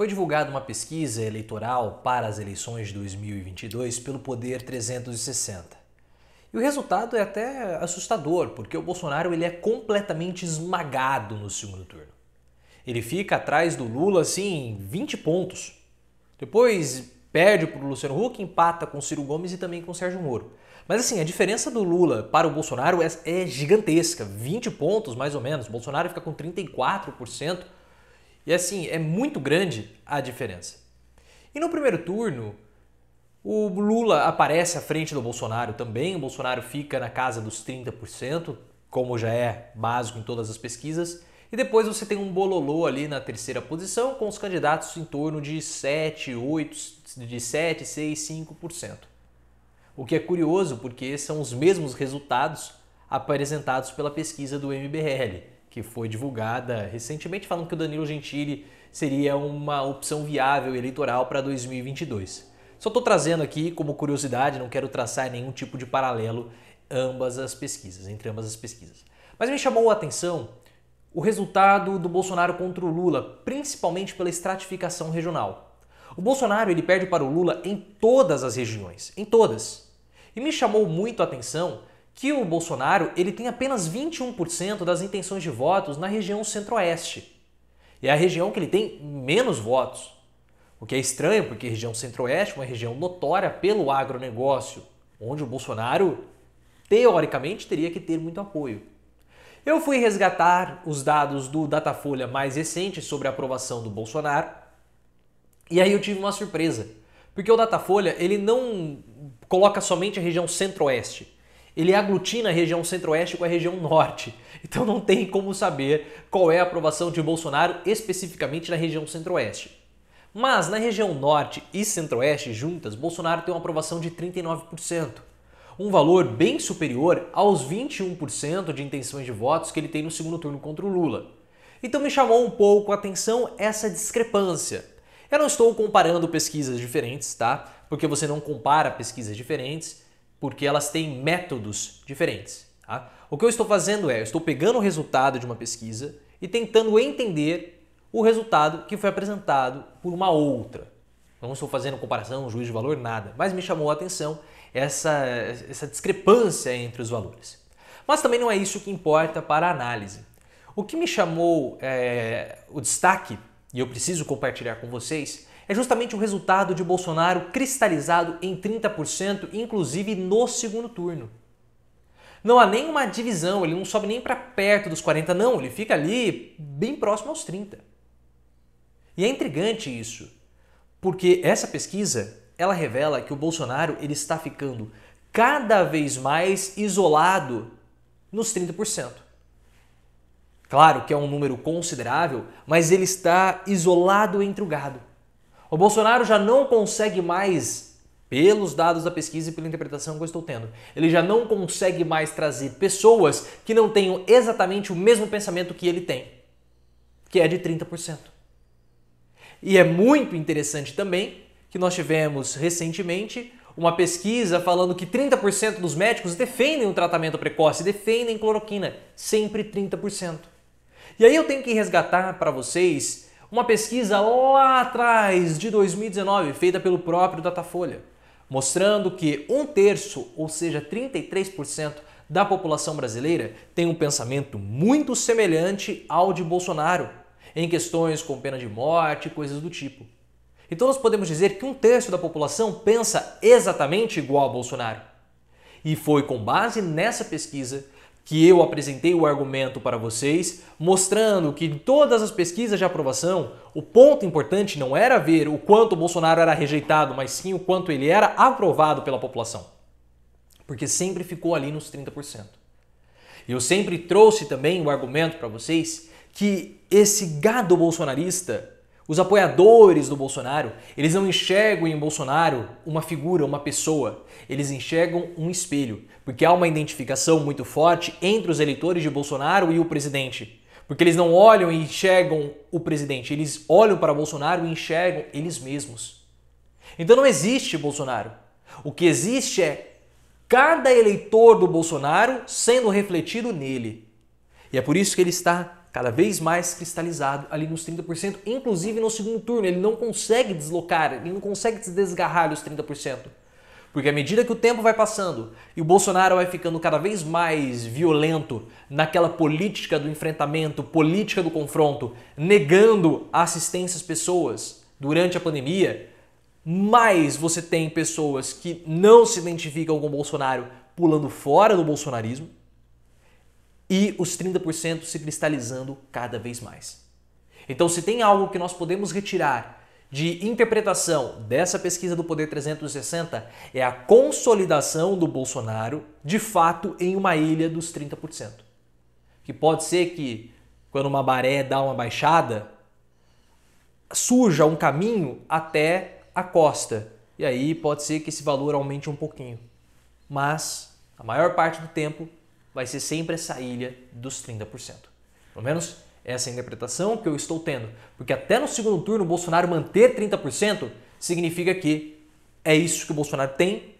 Foi divulgada uma pesquisa eleitoral para as eleições de 2022 pelo Poder 360. E o resultado é até assustador, porque o Bolsonaro ele é completamente esmagado no segundo turno. Ele fica atrás do Lula assim 20 pontos. Depois perde para o Luciano Huck, empata com Ciro Gomes e também com Sérgio Moro. Mas assim, a diferença do Lula para o Bolsonaro é, é gigantesca, 20 pontos mais ou menos. O Bolsonaro fica com 34%, e assim, é muito grande a diferença. E no primeiro turno, o Lula aparece à frente do Bolsonaro também, o Bolsonaro fica na casa dos 30%, como já é básico em todas as pesquisas, e depois você tem um bololô ali na terceira posição, com os candidatos em torno de 7, 8, de 7, 6, 5%. O que é curioso porque são os mesmos resultados apresentados pela pesquisa do MBL que foi divulgada recentemente falando que o Danilo Gentili seria uma opção viável eleitoral para 2022. Só estou trazendo aqui como curiosidade, não quero traçar nenhum tipo de paralelo ambas as pesquisas, entre ambas as pesquisas. Mas me chamou a atenção o resultado do Bolsonaro contra o Lula, principalmente pela estratificação regional. O Bolsonaro ele perde para o Lula em todas as regiões, em todas. E me chamou muito a atenção que o Bolsonaro ele tem apenas 21% das intenções de votos na região centro-oeste. E é a região que ele tem menos votos. O que é estranho, porque a região centro-oeste é uma região notória pelo agronegócio, onde o Bolsonaro, teoricamente, teria que ter muito apoio. Eu fui resgatar os dados do Datafolha mais recente sobre a aprovação do Bolsonaro, e aí eu tive uma surpresa, porque o Datafolha ele não coloca somente a região centro-oeste, ele aglutina a região centro-oeste com a região norte. Então não tem como saber qual é a aprovação de Bolsonaro especificamente na região centro-oeste. Mas na região norte e centro-oeste juntas, Bolsonaro tem uma aprovação de 39%, um valor bem superior aos 21% de intenções de votos que ele tem no segundo turno contra o Lula. Então me chamou um pouco a atenção essa discrepância. Eu não estou comparando pesquisas diferentes, tá? Porque você não compara pesquisas diferentes porque elas têm métodos diferentes. Tá? O que eu estou fazendo é, eu estou pegando o resultado de uma pesquisa e tentando entender o resultado que foi apresentado por uma outra. Não estou fazendo comparação, juízo de valor, nada, mas me chamou a atenção essa, essa discrepância entre os valores. Mas também não é isso que importa para a análise. O que me chamou é, o destaque, e eu preciso compartilhar com vocês, é justamente o resultado de Bolsonaro cristalizado em 30%, inclusive no segundo turno. Não há nenhuma divisão, ele não sobe nem para perto dos 40, não, ele fica ali bem próximo aos 30. E é intrigante isso, porque essa pesquisa, ela revela que o Bolsonaro ele está ficando cada vez mais isolado nos 30%. Claro que é um número considerável, mas ele está isolado entre o gado. O Bolsonaro já não consegue mais, pelos dados da pesquisa e pela interpretação que eu estou tendo, ele já não consegue mais trazer pessoas que não tenham exatamente o mesmo pensamento que ele tem, que é de 30%. E é muito interessante também que nós tivemos recentemente uma pesquisa falando que 30% dos médicos defendem o tratamento precoce, defendem cloroquina, sempre 30%. E aí eu tenho que resgatar para vocês uma pesquisa lá atrás, de 2019, feita pelo próprio Datafolha, mostrando que um terço, ou seja, 33% da população brasileira tem um pensamento muito semelhante ao de Bolsonaro, em questões com pena de morte e coisas do tipo. Então nós podemos dizer que um terço da população pensa exatamente igual a Bolsonaro. E foi com base nessa pesquisa que eu apresentei o argumento para vocês, mostrando que todas as pesquisas de aprovação, o ponto importante não era ver o quanto o Bolsonaro era rejeitado, mas sim o quanto ele era aprovado pela população. Porque sempre ficou ali nos 30%. Eu sempre trouxe também o argumento para vocês que esse gado bolsonarista os apoiadores do Bolsonaro, eles não enxergam em Bolsonaro uma figura, uma pessoa. Eles enxergam um espelho, porque há uma identificação muito forte entre os eleitores de Bolsonaro e o presidente. Porque eles não olham e enxergam o presidente, eles olham para Bolsonaro e enxergam eles mesmos. Então não existe Bolsonaro. O que existe é cada eleitor do Bolsonaro sendo refletido nele. E é por isso que ele está cada vez mais cristalizado ali nos 30%, inclusive no segundo turno. Ele não consegue deslocar, ele não consegue desgarrar dos 30%. Porque à medida que o tempo vai passando e o Bolsonaro vai ficando cada vez mais violento naquela política do enfrentamento, política do confronto, negando a assistência às pessoas durante a pandemia, mais você tem pessoas que não se identificam com o Bolsonaro pulando fora do bolsonarismo, e os 30% se cristalizando cada vez mais. Então, se tem algo que nós podemos retirar de interpretação dessa pesquisa do Poder 360 é a consolidação do Bolsonaro, de fato, em uma ilha dos 30%. Que pode ser que, quando uma baré dá uma baixada, surja um caminho até a costa. E aí pode ser que esse valor aumente um pouquinho. Mas, a maior parte do tempo, vai ser sempre essa ilha dos 30%. Pelo menos essa é a interpretação que eu estou tendo. Porque até no segundo turno, o Bolsonaro manter 30% significa que é isso que o Bolsonaro tem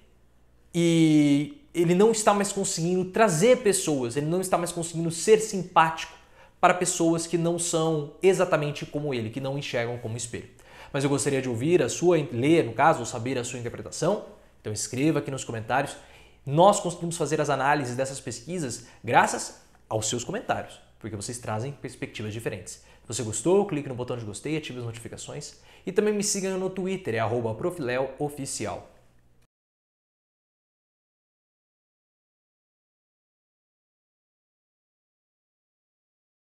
e ele não está mais conseguindo trazer pessoas, ele não está mais conseguindo ser simpático para pessoas que não são exatamente como ele, que não enxergam como espelho. Mas eu gostaria de ouvir a sua, ler no caso, ou saber a sua interpretação. Então escreva aqui nos comentários nós conseguimos fazer as análises dessas pesquisas graças aos seus comentários, porque vocês trazem perspectivas diferentes. Se você gostou, clique no botão de gostei, ative as notificações e também me siga no Twitter, é @profileooficial.